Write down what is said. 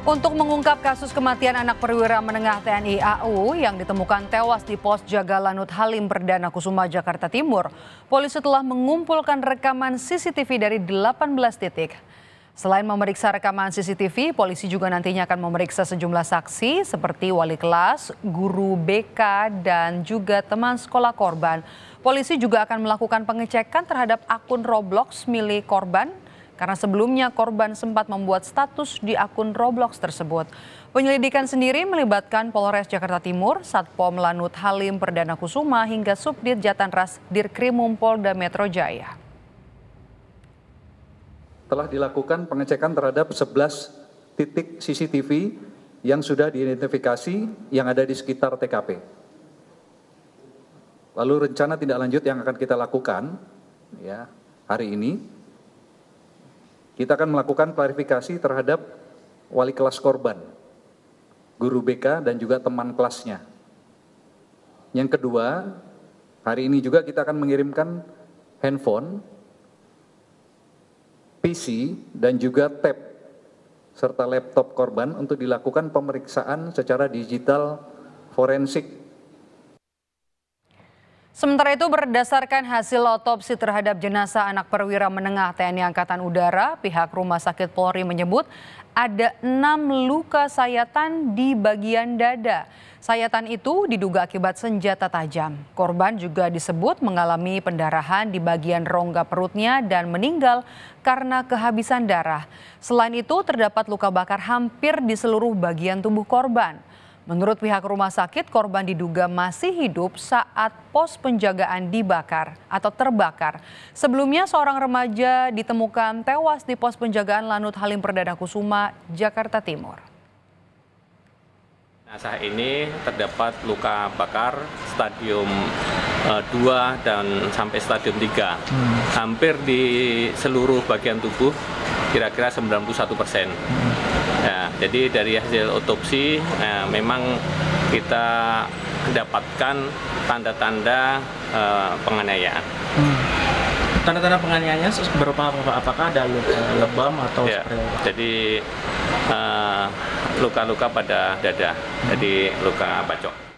Untuk mengungkap kasus kematian anak perwira menengah TNI AU yang ditemukan tewas di pos jaga Lanut Halim Perdana Kusuma Jakarta Timur, polisi telah mengumpulkan rekaman CCTV dari 18 titik. Selain memeriksa rekaman CCTV, polisi juga nantinya akan memeriksa sejumlah saksi seperti wali kelas, guru BK, dan juga teman sekolah korban. Polisi juga akan melakukan pengecekan terhadap akun Roblox milik korban karena sebelumnya korban sempat membuat status di akun Roblox tersebut. Penyelidikan sendiri melibatkan Polres Jakarta Timur, Satpom Lanut Halim Perdana Kusuma hingga Subdit Jatanras Dirkrimum Polda Metro Jaya. Telah dilakukan pengecekan terhadap 11 titik CCTV yang sudah diidentifikasi yang ada di sekitar TKP. Lalu rencana tindak lanjut yang akan kita lakukan ya hari ini kita akan melakukan klarifikasi terhadap wali kelas korban, guru BK dan juga teman kelasnya. Yang kedua, hari ini juga kita akan mengirimkan handphone, PC dan juga tab serta laptop korban untuk dilakukan pemeriksaan secara digital forensik Sementara itu berdasarkan hasil otopsi terhadap jenazah anak perwira menengah TNI Angkatan Udara, pihak Rumah Sakit Polri menyebut ada enam luka sayatan di bagian dada. Sayatan itu diduga akibat senjata tajam. Korban juga disebut mengalami pendarahan di bagian rongga perutnya dan meninggal karena kehabisan darah. Selain itu terdapat luka bakar hampir di seluruh bagian tubuh korban. Menurut pihak rumah sakit, korban diduga masih hidup saat pos penjagaan dibakar atau terbakar. Sebelumnya seorang remaja ditemukan tewas di pos penjagaan Lanut Halim Perdana Kusuma, Jakarta Timur. Nasah ini terdapat luka bakar stadium uh, eh, 2 dan sampai stadium 3. Hmm. Hampir di seluruh bagian tubuh kira-kira 91 persen. Hmm ada. Ya, jadi dari hasil otopsi eh, memang kita dapatkan tanda-tanda eh, penganiayaan. Hmm. Tanda-tanda hmm. berupa apa? Apakah ada luka eh, lebam atau ya, seperti apa? Jadi eh, luka-luka uh, pada dada, hmm. jadi luka bacok.